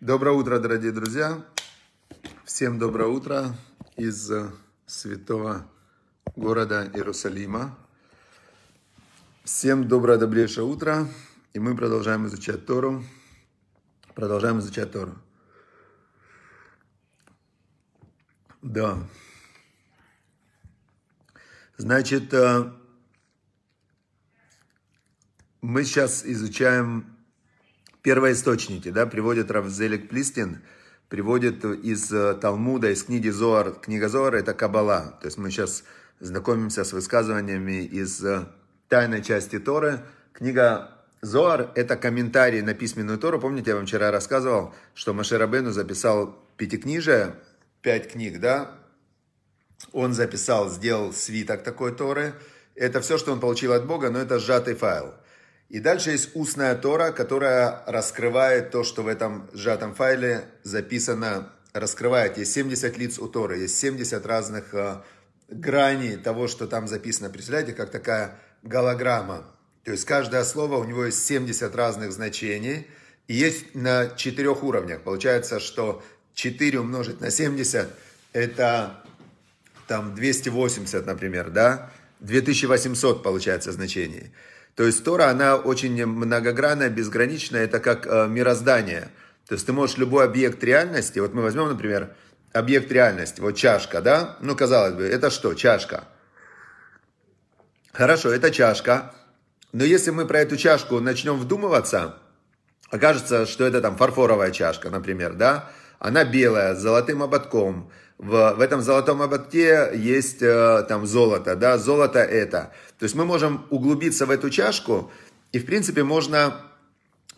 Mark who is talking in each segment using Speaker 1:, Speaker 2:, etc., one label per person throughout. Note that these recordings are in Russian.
Speaker 1: Доброе утро, дорогие друзья! Всем доброе утро из э, святого города Иерусалима. Всем доброе, добрейшее утро. И мы продолжаем изучать Тору. Продолжаем изучать Тору. Да. Значит, э, мы сейчас изучаем первоисточники, да, приводит Равзелик Плистин, приводит из э, Талмуда, из книги Зоар. Книга Зоар – это Кабала. То есть мы сейчас знакомимся с высказываниями из э, тайной части Торы. Книга Зоар – это комментарий на письменную Тору. Помните, я вам вчера рассказывал, что Машерабену записал пятикнижие, пять книг, да? Он записал, сделал свиток такой Торы. Это все, что он получил от Бога, но это сжатый файл – и дальше есть устная Тора, которая раскрывает то, что в этом сжатом файле записано, раскрывает. Есть 70 лиц у Торы, есть 70 разных э, граней того, что там записано. Представляете, как такая голограмма. То есть каждое слово, у него есть 70 разных значений. И есть на четырех уровнях. Получается, что 4 умножить на 70 – это там 280, например, да? 2800 получается значений. То есть Тора, она очень многогранная, безграничная, это как э, мироздание. То есть ты можешь любой объект реальности, вот мы возьмем, например, объект реальности, вот чашка, да? Ну, казалось бы, это что, чашка? Хорошо, это чашка, но если мы про эту чашку начнем вдумываться, окажется, что это там фарфоровая чашка, например, да? Она белая, с золотым ободком. В, в этом золотом ободке есть э, там золото, да, золото это. То есть мы можем углубиться в эту чашку, и в принципе можно,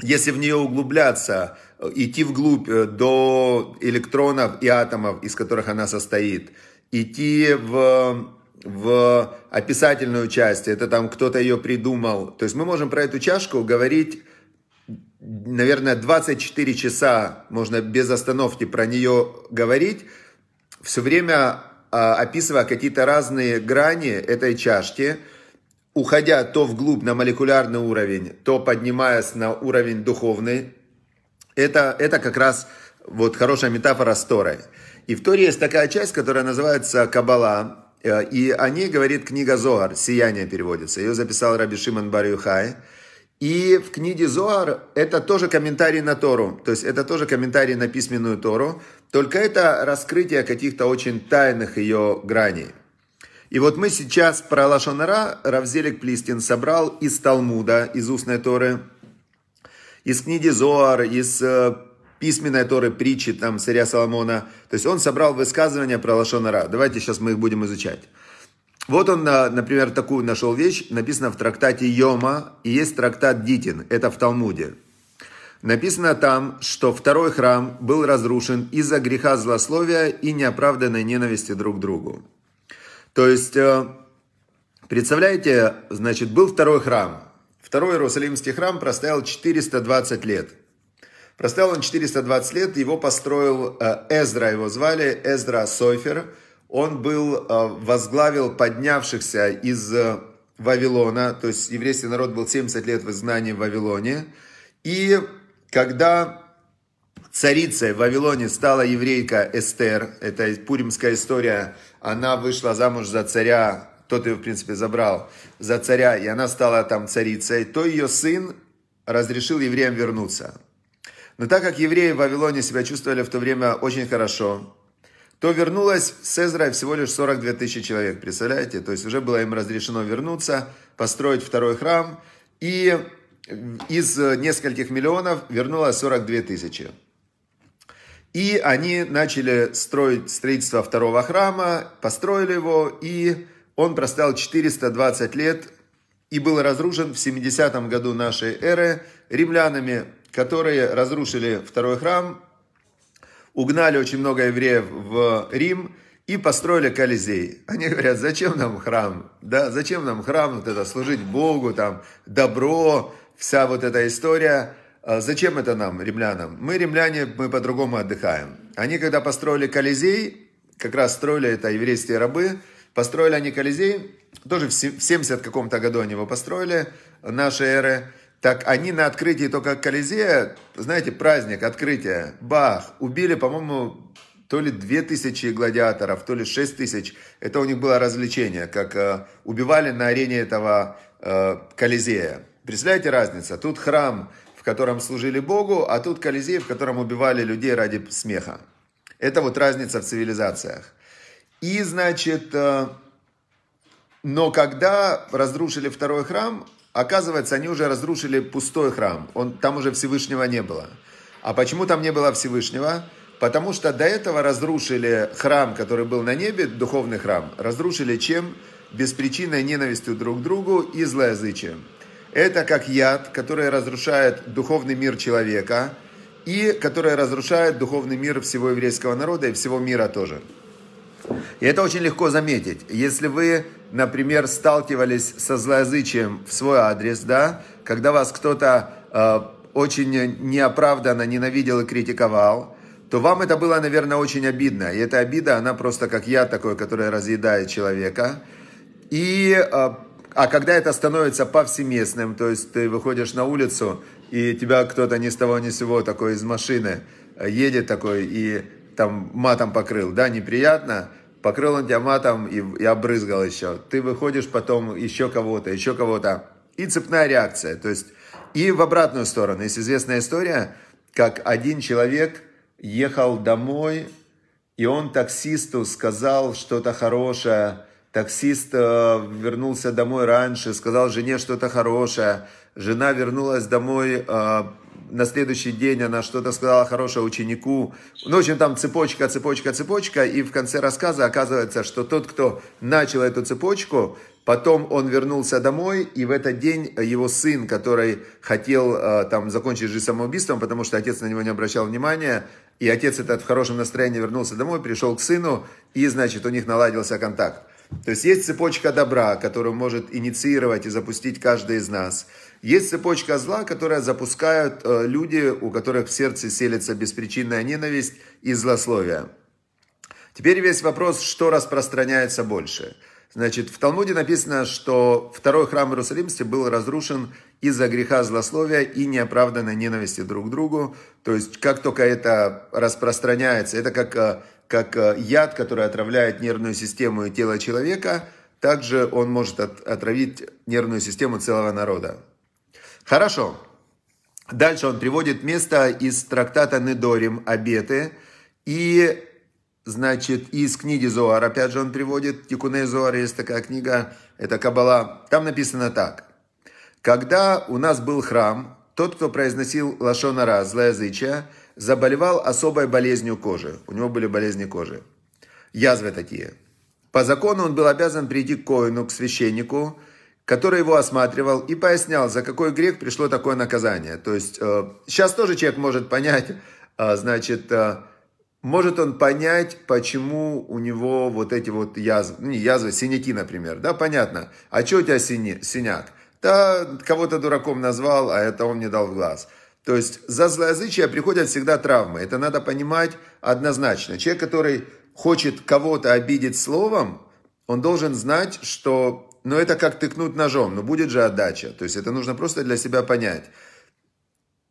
Speaker 1: если в нее углубляться, э, идти вглубь э, до электронов и атомов, из которых она состоит, идти в в описательную часть, это там кто-то ее придумал. То есть мы можем про эту чашку говорить наверное, 24 часа можно без остановки про нее говорить, все время а, описывая какие-то разные грани этой чашки, уходя то вглубь на молекулярный уровень, то поднимаясь на уровень духовный. Это, это как раз вот хорошая метафора с Торой. И в Торе есть такая часть, которая называется Кабала, э, и о ней говорит книга Зогар, «Сияние» переводится. Ее записал Раби Шимон Барюхай. Юхай. И в книге Зоар это тоже комментарий на Тору, то есть это тоже комментарий на письменную Тору, только это раскрытие каких-то очень тайных ее граней. И вот мы сейчас про Лашонара Равзелик Плистин собрал из Талмуда, из устной Торы, из книги Зоар, из э, письменной Торы, притчи там царя Соломона. То есть он собрал высказывания про Лашонара. Давайте сейчас мы их будем изучать. Вот он, э, например, такую нашел вещь, написано в трактате Йома, и есть трактат Дитин, это в Талмуде. Написано там, что второй храм был разрушен из-за греха злословия и неоправданной ненависти друг к другу. То есть, э, представляете, значит, был второй храм. Второй Иерусалимский храм простоял 420 лет. Простоял он 420 лет, его построил э, Эзра, его звали Эзра Сойфер – он был, э, возглавил поднявшихся из э, Вавилона, то есть еврейский народ был 70 лет в изгнании в Вавилоне, и когда царицей в Вавилоне стала еврейка Эстер, это пуримская история, она вышла замуж за царя, тот ее, в принципе, забрал, за царя, и она стала там царицей, то ее сын разрешил евреям вернуться. Но так как евреи в Вавилоне себя чувствовали в то время очень хорошо, то вернулось с Эзрой всего лишь 42 тысячи человек, представляете? То есть уже было им разрешено вернуться, построить второй храм, и из нескольких миллионов вернулось 42 тысячи. И они начали строить строительство второго храма, построили его, и он простоял 420 лет и был разрушен в 70 году нашей эры римлянами, которые разрушили второй храм, угнали очень много евреев в Рим и построили Колизей. Они говорят, зачем нам храм? Да, зачем нам храм, вот это, служить Богу, там, добро, вся вот эта история. А зачем это нам, римлянам? Мы, римляне, мы по-другому отдыхаем. Они, когда построили Колизей, как раз строили это еврейские рабы, построили они Колизей, тоже в 70 каком-то году они его построили, нашей эры, так они на открытии только Колизея, знаете, праздник, открытие, бах, убили, по-моему, то ли 2000 гладиаторов, то ли 6000. Это у них было развлечение, как э, убивали на арене этого э, Колизея. Представляете разницу? Тут храм, в котором служили Богу, а тут Колизей, в котором убивали людей ради смеха. Это вот разница в цивилизациях. И, значит, э, но когда разрушили второй храм, Оказывается, они уже разрушили пустой храм. Он, там уже Всевышнего не было. А почему там не было Всевышнего? Потому что до этого разрушили храм, который был на небе, духовный храм. Разрушили чем? Беспричинной ненавистью друг к другу и злоязычием. Это как яд, который разрушает духовный мир человека и который разрушает духовный мир всего еврейского народа и всего мира тоже. И это очень легко заметить. Если вы например, сталкивались со злоязычием в свой адрес, да, когда вас кто-то э, очень неоправданно ненавидел и критиковал, то вам это было, наверное, очень обидно. И эта обида, она просто как я такой, которая разъедает человека. И, э, а когда это становится повсеместным, то есть ты выходишь на улицу, и тебя кто-то ни с того ни с сего такой из машины э, едет такой и там матом покрыл, да, неприятно – покрыл он тебя матом и, и обрызгал еще. Ты выходишь потом еще кого-то, еще кого-то. И цепная реакция. То есть и в обратную сторону. Есть известная история, как один человек ехал домой, и он таксисту сказал что-то хорошее. Таксист э, вернулся домой раньше, сказал жене что-то хорошее жена вернулась домой, а, на следующий день она что-то сказала хорошее ученику. Ну, в общем, там цепочка, цепочка, цепочка. И в конце рассказа оказывается, что тот, кто начал эту цепочку, потом он вернулся домой, и в этот день его сын, который хотел а, там закончить жизнь самоубийством, потому что отец на него не обращал внимания, и отец этот в хорошем настроении вернулся домой, пришел к сыну, и, значит, у них наладился контакт. То есть есть цепочка добра, которую может инициировать и запустить каждый из нас – есть цепочка зла, которая запускают э, люди, у которых в сердце селится беспричинная ненависть и злословие. Теперь весь вопрос, что распространяется больше. Значит, в Талмуде написано, что второй храм Иерусалимский был разрушен из-за греха злословия и неоправданной ненависти друг к другу. То есть, как только это распространяется, это как, э, как э, яд, который отравляет нервную систему и тело человека, также он может от, отравить нервную систему целого народа. Хорошо. Дальше он приводит место из трактата Недорим «Обеты» и, значит, из книги Зоар, опять же он приводит, Тикуне Зоар, есть такая книга, это Кабала, там написано так. «Когда у нас был храм, тот, кто произносил лашонара, злоязычие, заболевал особой болезнью кожи. У него были болезни кожи. Язвы такие. По закону он был обязан прийти к коину, к священнику, который его осматривал и пояснял, за какой грех пришло такое наказание. То есть сейчас э, тоже человек может понять, э, значит, э, может он понять, почему у него вот эти вот язвы, ну, не язвы, синяки, например, да, понятно. А что у тебя синя, синяк? Да, кого-то дураком назвал, а это он мне дал в глаз. То есть за злоязычие приходят всегда травмы. Это надо понимать однозначно. Человек, который хочет кого-то обидеть словом, он должен знать, что но это как тыкнуть ножом, но будет же отдача. То есть это нужно просто для себя понять.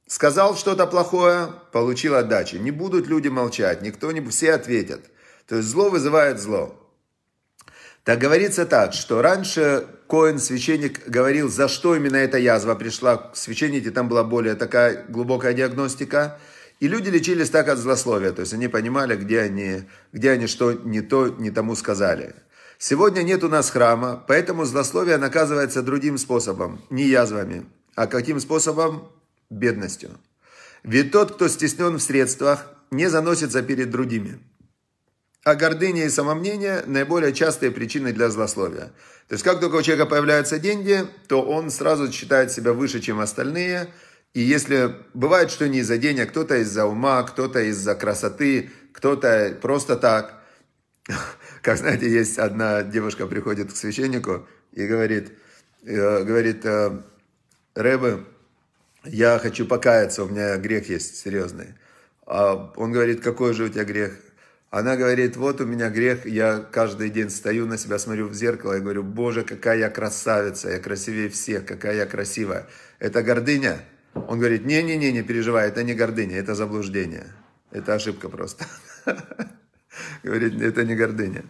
Speaker 1: Сказал что-то плохое, получил отдачу. Не будут люди молчать, никто не... Все ответят. То есть зло вызывает зло. Так говорится так, что раньше Коин, священник, говорил, за что именно эта язва пришла к священнике, там была более такая глубокая диагностика. И люди лечились так от злословия, то есть они понимали, где они, где они что не то, не тому сказали. Сегодня нет у нас храма, поэтому злословие наказывается другим способом, не язвами. А каким способом? Бедностью. Ведь тот, кто стеснен в средствах, не заносится перед другими. А гордыня и самомнение – наиболее частые причины для злословия. То есть, как только у человека появляются деньги, то он сразу считает себя выше, чем остальные. И если бывает, что не из-за денег, кто-то из-за ума, кто-то из-за красоты, кто-то просто так – как знаете, есть одна девушка приходит к священнику и говорит, э, говорит, э, Рэбе, я хочу покаяться, у меня грех есть серьезный. А он говорит, какой же у тебя грех? Она говорит, вот у меня грех, я каждый день стою на себя, смотрю в зеркало и говорю, боже, какая я красавица, я красивее всех, какая я красивая. Это гордыня? Он говорит, не-не-не, не переживай, это не гордыня, это заблуждение. Это ошибка просто. Говорит, это не гордыня.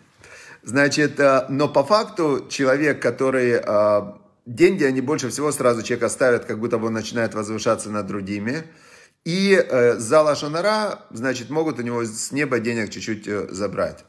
Speaker 1: Значит, э, но по факту человек, который... Э, деньги, они больше всего сразу человека ставят, как будто бы он начинает возвышаться над другими. И э, за лошонара, значит, могут у него с неба денег чуть-чуть забрать.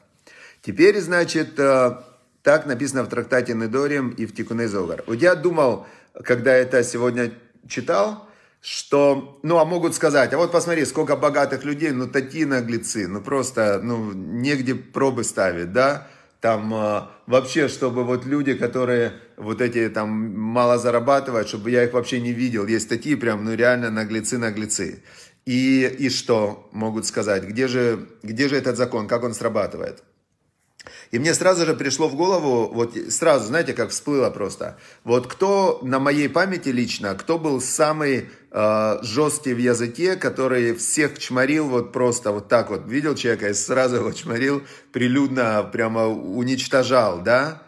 Speaker 1: Теперь, значит, так написано в трактате Недорим и в Тикуне Зогар. Вот я думал, когда это сегодня читал, что, ну, а могут сказать, а вот посмотри, сколько богатых людей, ну, такие наглецы, ну, просто, ну, негде пробы ставить, да, там э, вообще, чтобы вот люди, которые вот эти там мало зарабатывают, чтобы я их вообще не видел, есть такие прям, ну, реально наглецы-наглецы. И, и что могут сказать, где же, где же этот закон, как он срабатывает? И мне сразу же пришло в голову, вот сразу, знаете, как всплыло просто. Вот кто на моей памяти лично, кто был самый э, жесткий в языке, который всех чморил вот просто вот так вот. Видел человека и сразу его чморил, прилюдно прямо уничтожал, да?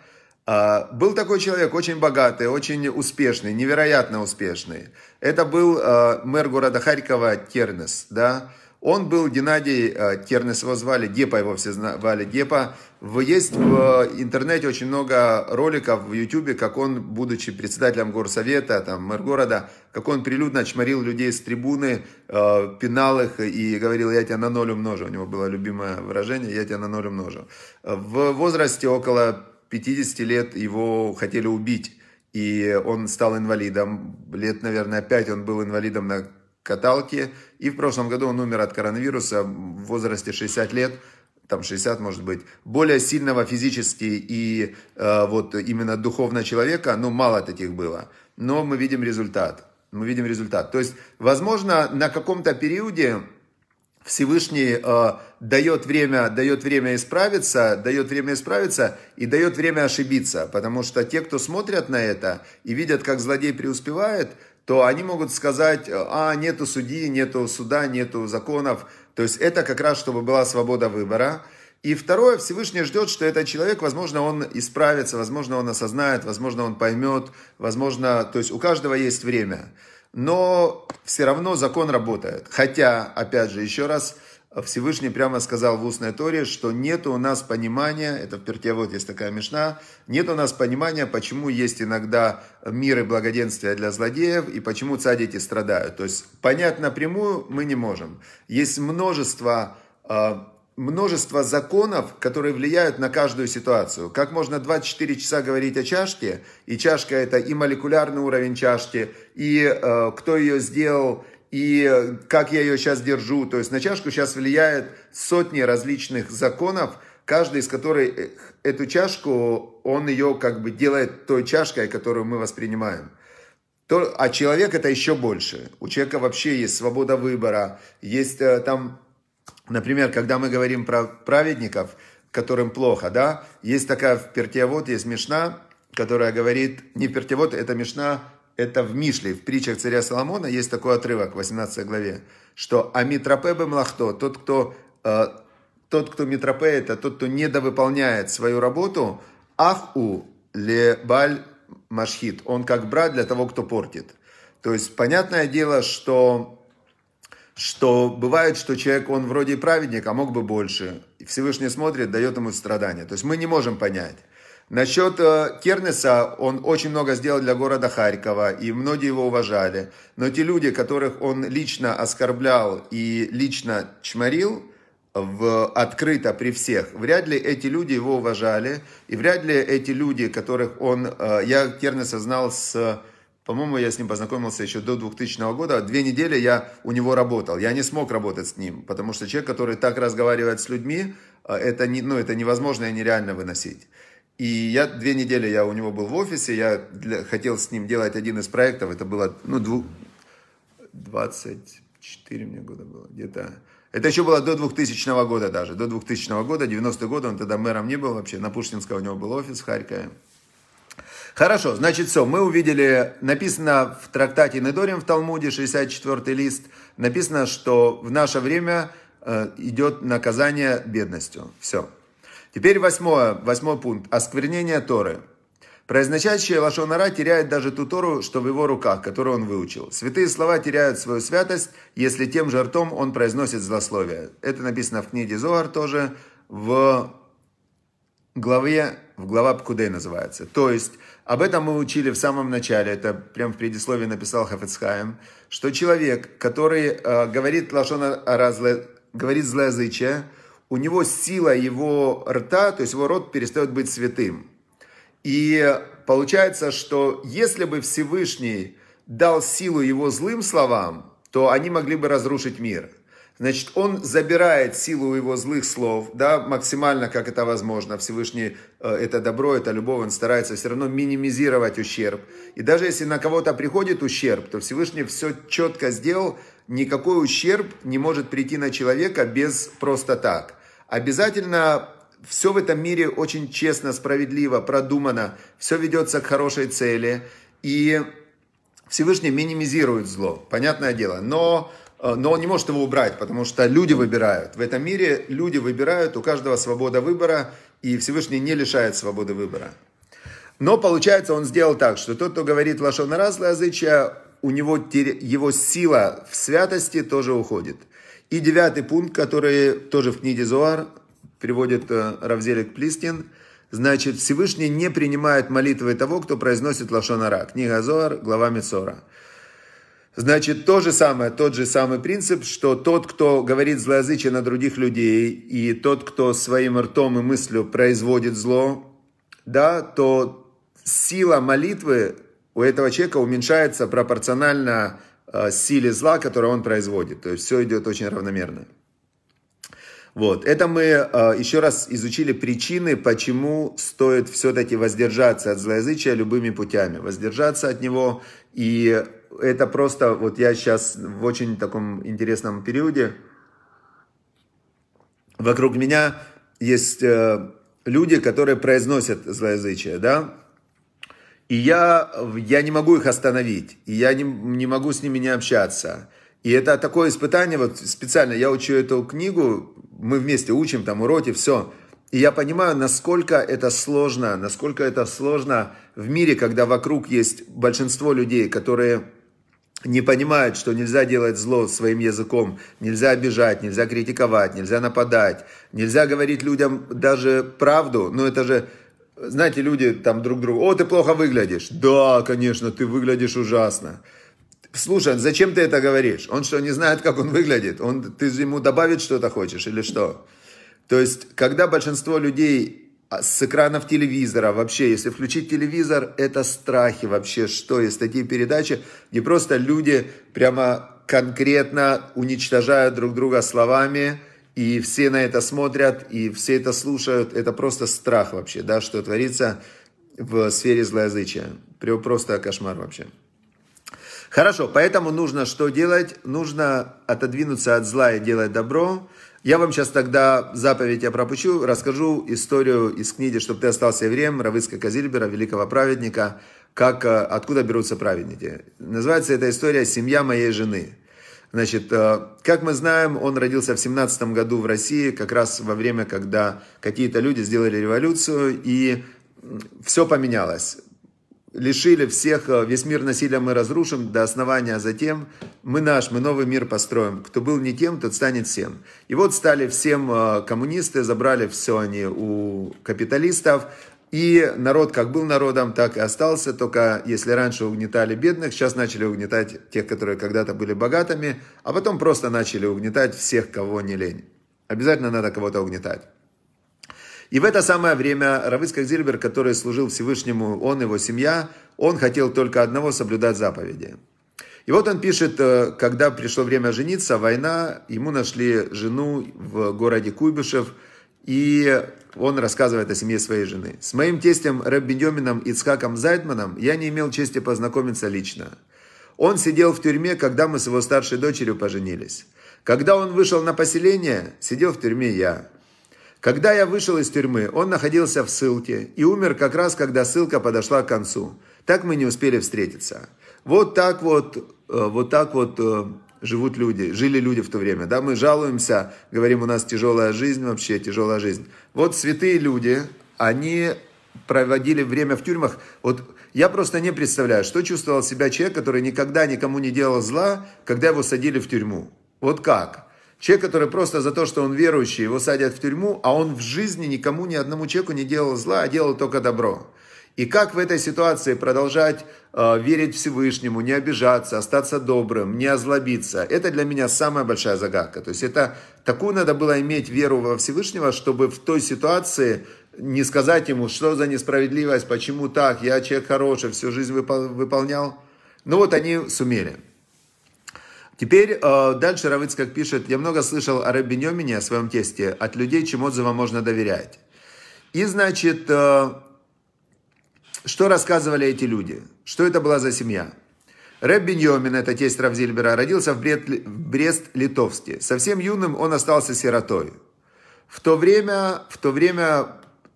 Speaker 1: Э, был такой человек, очень богатый, очень успешный, невероятно успешный. Это был э, мэр города Харькова Тернес, да? Он был, Геннадий э, Тернес его звали, Депа его все звали, Депа. Есть в интернете очень много роликов в Ютубе, как он, будучи председателем горсовета, там, мэр города, как он прилюдно чморил людей с трибуны, э, пинал их и говорил, я тебя на ноль умножу. У него было любимое выражение, я тебя на ноль умножу. В возрасте около 50 лет его хотели убить. И он стал инвалидом. Лет, наверное, 5 он был инвалидом на каталке. И в прошлом году он умер от коронавируса в возрасте 60 лет там 60, может быть, более сильного физически и э, вот именно духовно человека, ну, мало таких было. Но мы видим результат. Мы видим результат. То есть, возможно, на каком-то периоде Всевышний э, дает время, дает время исправиться, дает время исправиться и дает время ошибиться, потому что те, кто смотрят на это и видят, как злодей преуспевает, то они могут сказать, э, а, нету судьи, нету суда, нету законов. То есть это как раз, чтобы была свобода выбора. И второе, Всевышний ждет, что этот человек, возможно, он исправится, возможно, он осознает, возможно, он поймет, возможно, то есть у каждого есть время. Но все равно закон работает. Хотя, опять же, еще раз, Всевышний прямо сказал в устной Торе, что нет у нас понимания, это в перке вот есть такая мешна, нет у нас понимания, почему есть иногда мир и благоденствие для злодеев и почему цадики страдают. То есть понять напрямую мы не можем. Есть множество а, множество законов, которые влияют на каждую ситуацию. Как можно 24 часа говорить о чашке, и чашка это и молекулярный уровень чашки, и э, кто ее сделал, и э, как я ее сейчас держу. То есть на чашку сейчас влияет сотни различных законов, каждый из которых э, эту чашку, он ее как бы делает той чашкой, которую мы воспринимаем. а человек это еще больше. У человека вообще есть свобода выбора, есть э, там, например, когда мы говорим про праведников, которым плохо, да, есть такая в Пертиавод, есть Мишна, которая говорит, не Пертиавод, это Мишна, это в Мишле, в притчах царя Соломона есть такой отрывок в 18 главе, что «Амитрапе млахто тот, кто, э, тот, кто митропе, это а тот, кто недовыполняет свою работу, «Аху баль машхит» – он как брат для того, кто портит. То есть, понятное дело, что что бывает, что человек, он вроде праведник, а мог бы больше. И Всевышний смотрит, дает ему страдания. То есть мы не можем понять. Насчет э, Кернеса, он очень много сделал для города Харькова, и многие его уважали. Но те люди, которых он лично оскорблял и лично чморил, в, открыто при всех, вряд ли эти люди его уважали, и вряд ли эти люди, которых он... Э, я Кернеса знал с... По-моему, я с ним познакомился еще до 2000 года. Две недели я у него работал. Я не смог работать с ним, потому что человек, который так разговаривает с людьми, э, это, не, ну, это невозможно и нереально выносить. И я две недели я у него был в офисе, я для, хотел с ним делать один из проектов, это было, ну, дву, 24 мне года было, где-то. Это еще было до 2000 года даже, до 2000 года, 90-й он тогда мэром не был вообще, на Пушкинского у него был офис в Харькове. Хорошо, значит, все, мы увидели, написано в трактате Недорим в Талмуде, 64 лист, написано, что в наше время э, идет наказание бедностью. Все. Теперь восьмое, восьмой пункт. Осквернение Торы. Произносящий Лашонара теряет даже ту Тору, что в его руках, которую он выучил. Святые слова теряют свою святость, если тем же ртом он произносит злословие. Это написано в книге Зоар тоже, в главе, в глава Пкудей называется. То есть, об этом мы учили в самом начале, это прям в предисловии написал Хафецхайм, что человек, который э, говорит, Лашонара говорит злоязычие, у него сила его рта, то есть его рот перестает быть святым. И получается, что если бы Всевышний дал силу его злым словам, то они могли бы разрушить мир. Значит, он забирает силу его злых слов, да, максимально, как это возможно. Всевышний э, это добро, это любовь, он старается все равно минимизировать ущерб. И даже если на кого-то приходит ущерб, то Всевышний все четко сделал, никакой ущерб не может прийти на человека без просто так. Обязательно все в этом мире очень честно, справедливо, продумано, все ведется к хорошей цели, и Всевышний минимизирует зло, понятное дело, но, э, но он не может его убрать, потому что люди выбирают. В этом мире люди выбирают, у каждого свобода выбора, и Всевышний не лишает свободы выбора. Но получается, он сделал так, что тот, кто говорит лошона разлоязычия, у него его сила в святости тоже уходит – и девятый пункт, который тоже в книге Зуар приводит э, Равзелик Плистин. Значит, Всевышний не принимает молитвы того, кто произносит Лашонара. Книга Зоар, глава Мецора. Значит, то же самое, тот же самый принцип, что тот, кто говорит злоязычие на других людей, и тот, кто своим ртом и мыслью производит зло, да, то сила молитвы у этого человека уменьшается пропорционально Э, силе зла, которую он производит. То есть все идет очень равномерно. Вот, это мы э, еще раз изучили причины, почему стоит все-таки воздержаться от злоязычия любыми путями, воздержаться от него. И это просто, вот я сейчас в очень таком интересном периоде, вокруг меня есть э, люди, которые произносят злоязычие, да, и я, я не могу их остановить, и я не, не могу с ними не общаться. И это такое испытание, вот специально я учу эту книгу, мы вместе учим там уроки, все. И я понимаю, насколько это сложно, насколько это сложно в мире, когда вокруг есть большинство людей, которые не понимают, что нельзя делать зло своим языком, нельзя обижать, нельзя критиковать, нельзя нападать, нельзя говорить людям даже правду, но это же знаете, люди там друг другу, о, ты плохо выглядишь. Да, конечно, ты выглядишь ужасно. Слушай, зачем ты это говоришь? Он что, не знает, как он выглядит? Он, ты ему добавить что-то хочешь или что? То есть, когда большинство людей а, с экранов телевизора вообще, если включить телевизор, это страхи вообще, что есть такие передачи, где просто люди прямо конкретно уничтожают друг друга словами, и все на это смотрят, и все это слушают. Это просто страх вообще, да, что творится в сфере злоязычия. Просто кошмар вообще. Хорошо, поэтому нужно что делать? Нужно отодвинуться от зла и делать добро. Я вам сейчас тогда заповедь я пропущу, расскажу историю из книги «Чтоб ты остался евреем» Равыцка Казильбера, великого праведника, как, э, откуда берутся праведники. Называется эта история «Семья моей жены». Значит, э, как мы знаем, он родился в 17 году в России, как раз во время, когда какие-то люди сделали революцию, и все поменялось. Лишили всех, э, весь мир насилия мы разрушим до основания, а затем мы наш, мы новый мир построим. Кто был не тем, тот станет всем. И вот стали всем э, коммунисты, забрали все они у капиталистов, и народ как был народом, так и остался, только если раньше угнетали бедных, сейчас начали угнетать тех, которые когда-то были богатыми, а потом просто начали угнетать всех, кого не лень. Обязательно надо кого-то угнетать. И в это самое время Равыцкак Зильбер, который служил Всевышнему, он, его семья, он хотел только одного – соблюдать заповеди. И вот он пишет, э, когда пришло время жениться, война, ему нашли жену в городе Куйбышев – и он рассказывает о семье своей жены. «С моим тестем Раббиньомином Ицхаком Зайтманом я не имел чести познакомиться лично. Он сидел в тюрьме, когда мы с его старшей дочерью поженились. Когда он вышел на поселение, сидел в тюрьме я. Когда я вышел из тюрьмы, он находился в ссылке и умер как раз, когда ссылка подошла к концу. Так мы не успели встретиться. Вот так вот, э, вот так вот э, живут люди, жили люди в то время. Да, мы жалуемся, говорим, у нас тяжелая жизнь вообще, тяжелая жизнь. Вот святые люди, они проводили время в тюрьмах. Вот я просто не представляю, что чувствовал себя человек, который никогда никому не делал зла, когда его садили в тюрьму. Вот как? Человек, который просто за то, что он верующий, его садят в тюрьму, а он в жизни никому, ни одному человеку не делал зла, а делал только добро. И как в этой ситуации продолжать э, верить Всевышнему, не обижаться, остаться добрым, не озлобиться? Это для меня самая большая загадка. То есть это такую надо было иметь веру во Всевышнего, чтобы в той ситуации не сказать ему, что за несправедливость, почему так, я человек хороший, всю жизнь выпол выполнял. Ну вот они сумели. Теперь э, дальше Равыцкак пишет, я много слышал о Рабинемине, о своем тесте, от людей, чем отзывам можно доверять. И значит, э, что рассказывали эти люди? Что это была за семья? Рэб Беньомин, это тесть Равзильбера, родился в Брест-Литовске. Совсем юным он остался сиротой. В то время, в то время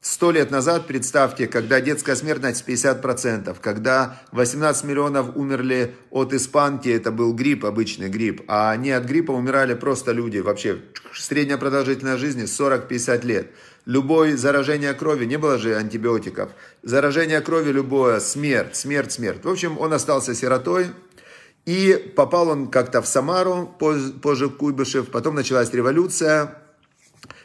Speaker 1: Сто лет назад, представьте, когда детская смертность 50%, когда 18 миллионов умерли от испанки, это был грипп, обычный грипп, а не от гриппа умирали просто люди, вообще средняя продолжительность жизни 40-50 лет. Любое заражение крови, не было же антибиотиков. Заражение крови любое, смерть, смерть, смерть. В общем, он остался сиротой. И попал он как-то в Самару, позже Куйбышев. Потом началась революция.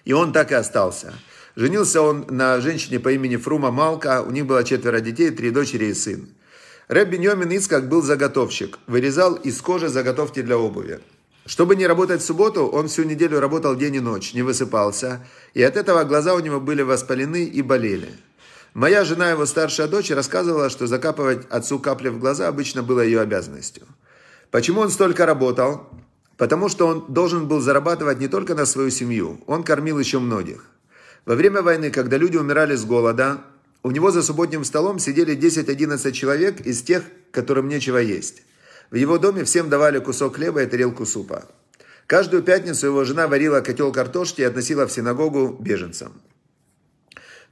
Speaker 1: И он так и остался. Женился он на женщине по имени Фрума Малка. У них было четверо детей, три дочери и сын. Рэб Беньомин Ицкак был заготовщик. Вырезал из кожи заготовки для обуви. Чтобы не работать в субботу, он всю неделю работал день и ночь, не высыпался, и от этого глаза у него были воспалены и болели. Моя жена, его старшая дочь, рассказывала, что закапывать отцу капли в глаза обычно было ее обязанностью. Почему он столько работал? Потому что он должен был зарабатывать не только на свою семью, он кормил еще многих. Во время войны, когда люди умирали с голода, у него за субботним столом сидели 10-11 человек из тех, которым нечего есть. В его доме всем давали кусок хлеба и тарелку супа. Каждую пятницу его жена варила котел картошки и относила в синагогу беженцам.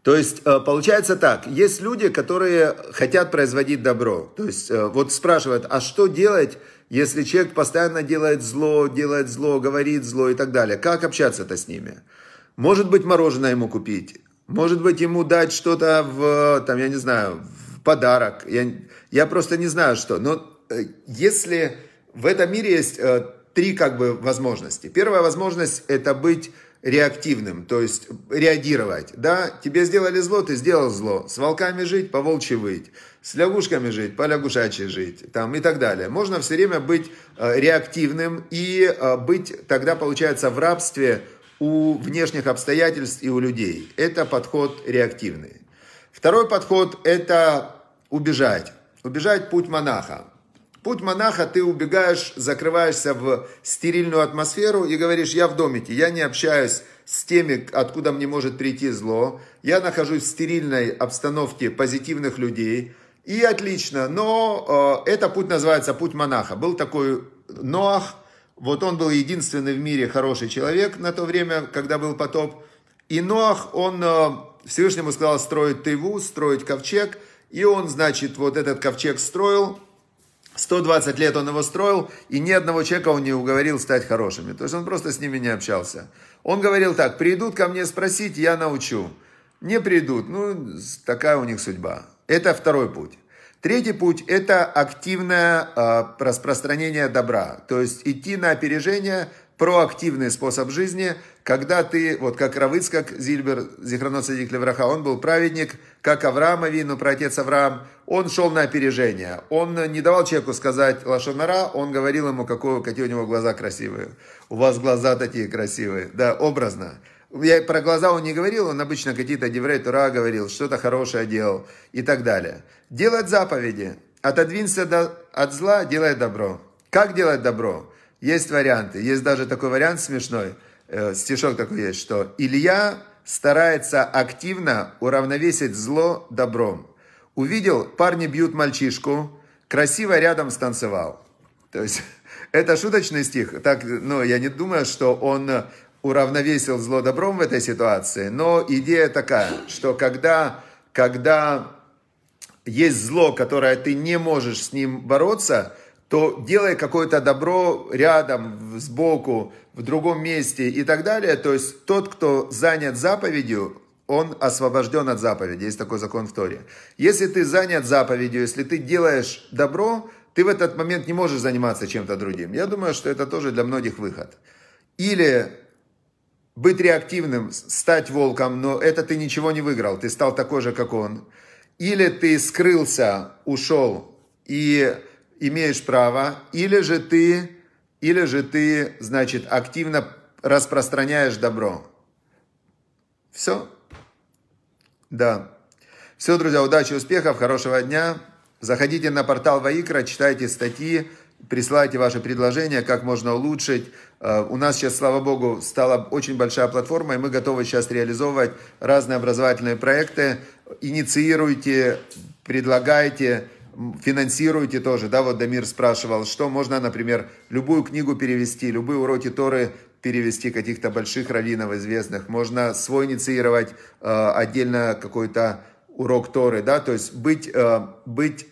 Speaker 1: То есть э, получается так, есть люди, которые хотят производить добро. То есть э, вот спрашивают, а что делать, если человек постоянно делает зло, делает зло, говорит зло и так далее? Как общаться-то с ними? Может быть, мороженое ему купить, может быть, ему дать что-то в, там, я не знаю, в подарок. Я, я просто не знаю, что. Но Э, если в этом мире есть э, три как бы возможности. Первая возможность – это быть реактивным, то есть реагировать. Да, тебе сделали зло, ты сделал зло. С волками жить, по волчьи выть. С лягушками жить, по лягушачьи жить. Там, и так далее. Можно все время быть э, реактивным и быть тогда, получается, в рабстве у внешних обстоятельств и у людей. Это подход реактивный. Второй подход – это убежать. Убежать путь монаха. Путь монаха, ты убегаешь, закрываешься в стерильную атмосферу и говоришь, я в домике, я не общаюсь с теми, откуда мне может прийти зло, я нахожусь в стерильной обстановке позитивных людей, и отлично, но э, это путь называется путь монаха. Был такой Ноах, вот он был единственный в мире хороший человек на то время, когда был потоп, и Ноах, он э, Всевышнему сказал строить тыву, строить ковчег, и он, значит, вот этот ковчег строил, 120 лет он его строил, и ни одного человека он не уговорил стать хорошими. То есть он просто с ними не общался. Он говорил так, придут ко мне спросить, я научу. Не придут, ну такая у них судьба. Это второй путь. Третий путь – это активное э, распространение добра. То есть идти на опережение, проактивный способ жизни, когда ты, вот как Равыц, как Зильбер, Зихранот Садик Левраха, он был праведник, как Авраам Авину, протец Авраам, он шел на опережение. Он не давал человеку сказать лошонара, он говорил ему, какое, какие у него глаза красивые. У вас глаза такие красивые, да, образно. Я про глаза он не говорил, он обычно какие-то деврей тура говорил, что-то хорошее делал и так далее. Делать заповеди. Отодвинься до, от зла, делай добро. Как делать добро? Есть варианты. Есть даже такой вариант смешной. Э, стишок такой есть, что Илья старается активно уравновесить зло добром. Увидел, парни бьют мальчишку, красиво рядом станцевал. То есть это шуточный стих. Так, ну, я не думаю, что он уравновесил зло добром в этой ситуации, но идея такая, что когда, когда есть зло, которое ты не можешь с ним бороться – то делая какое-то добро рядом, сбоку, в другом месте и так далее, то есть тот, кто занят заповедью, он освобожден от заповеди. Есть такой закон в Торе. Если ты занят заповедью, если ты делаешь добро, ты в этот момент не можешь заниматься чем-то другим. Я думаю, что это тоже для многих выход. Или быть реактивным, стать волком, но это ты ничего не выиграл, ты стал такой же, как он. Или ты скрылся, ушел и имеешь право, или же ты, или же ты, значит, активно распространяешь добро. Все. Да. Все, друзья, удачи, успехов, хорошего дня. Заходите на портал Ваикра, читайте статьи, присылайте ваши предложения, как можно улучшить. Э, у нас сейчас, слава богу, стала очень большая платформа, и мы готовы сейчас реализовывать разные образовательные проекты. Инициируйте, предлагайте, финансируете тоже, да, вот Дамир спрашивал, что можно, например, любую книгу перевести, любые уроки Торы перевести каких-то больших раввинов известных, можно свой инициировать э, отдельно какой-то урок Торы, да, то есть быть, э, быть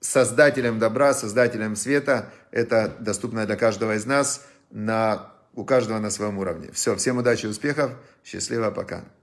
Speaker 1: создателем добра, создателем света, это доступно для каждого из нас, на, у каждого на своем уровне. Все, всем удачи, успехов, счастливо, пока.